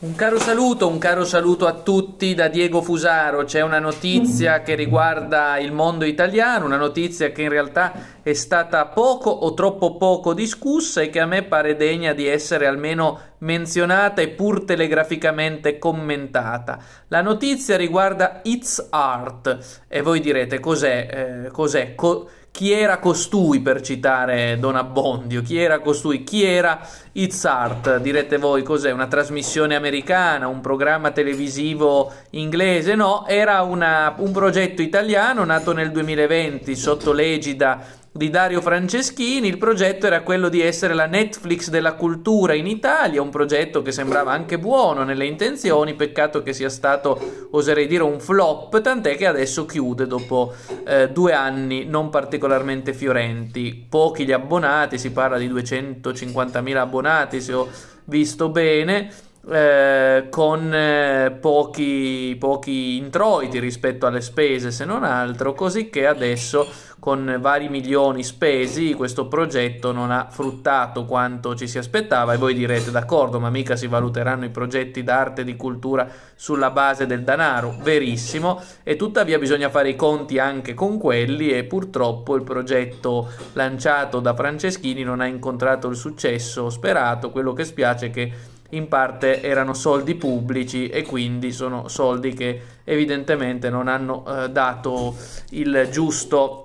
Un caro saluto, un caro saluto a tutti da Diego Fusaro. C'è una notizia che riguarda il mondo italiano, una notizia che in realtà è stata poco o troppo poco discussa e che a me pare degna di essere almeno menzionata e pur telegraficamente commentata. La notizia riguarda It's Art e voi direte cos'è, eh, cos'è, co- chi era costui per citare Don Abbondio, chi era costui, chi era It's Art, direte voi cos'è, una trasmissione americana, un programma televisivo inglese, no, era una, un progetto italiano nato nel 2020 sotto l'egida di Dario Franceschini, il progetto era quello di essere la Netflix della cultura in Italia, un progetto che sembrava anche buono nelle intenzioni, peccato che sia stato, oserei dire, un flop, tant'è che adesso chiude dopo eh, due anni non particolarmente fiorenti, pochi gli abbonati, si parla di 250.000 abbonati se ho visto bene. Eh, con eh, pochi, pochi introiti rispetto alle spese se non altro così che adesso con vari milioni spesi questo progetto non ha fruttato quanto ci si aspettava e voi direte d'accordo ma mica si valuteranno i progetti d'arte e di cultura sulla base del denaro, verissimo e tuttavia bisogna fare i conti anche con quelli e purtroppo il progetto lanciato da Franceschini non ha incontrato il successo sperato, quello che spiace è che in parte erano soldi pubblici e quindi sono soldi che evidentemente non hanno eh, dato il giusto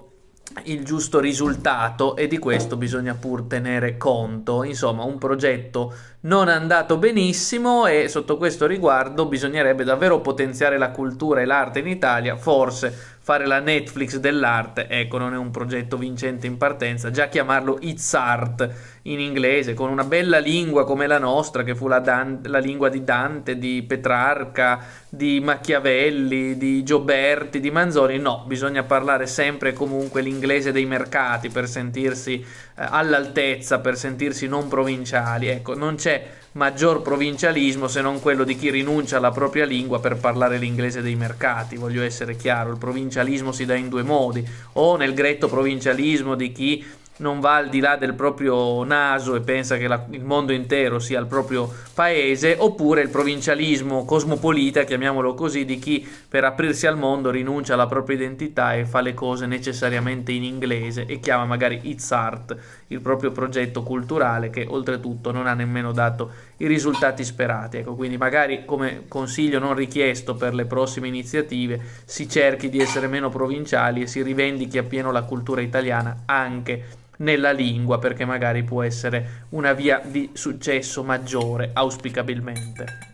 il giusto risultato e di questo bisogna pur tenere conto. Insomma, un progetto non andato benissimo e sotto questo riguardo bisognerebbe davvero potenziare la cultura e l'arte in Italia, forse fare la Netflix dell'arte, ecco, non è un progetto vincente in partenza, già chiamarlo It's Art in inglese, con una bella lingua come la nostra, che fu la, Dan- la lingua di Dante, di Petrarca, di Machiavelli, di Gioberti, di Manzoni, no, bisogna parlare sempre e comunque l'inglese dei mercati per sentirsi eh, all'altezza, per sentirsi non provinciali, ecco, non c'è maggior provincialismo se non quello di chi rinuncia alla propria lingua per parlare l'inglese dei mercati, voglio essere chiaro, il provincialismo si dà in due modi, o nel gretto provincialismo di chi non va al di là del proprio naso e pensa che la, il mondo intero sia il proprio paese, oppure il provincialismo cosmopolita, chiamiamolo così, di chi per aprirsi al mondo rinuncia alla propria identità e fa le cose necessariamente in inglese e chiama magari It's Art il proprio progetto culturale che oltretutto non ha nemmeno dato i risultati sperati. Ecco, quindi magari come consiglio non richiesto per le prossime iniziative si cerchi di essere meno provinciali e si rivendichi appieno la cultura italiana anche nella lingua perché magari può essere una via di successo maggiore auspicabilmente.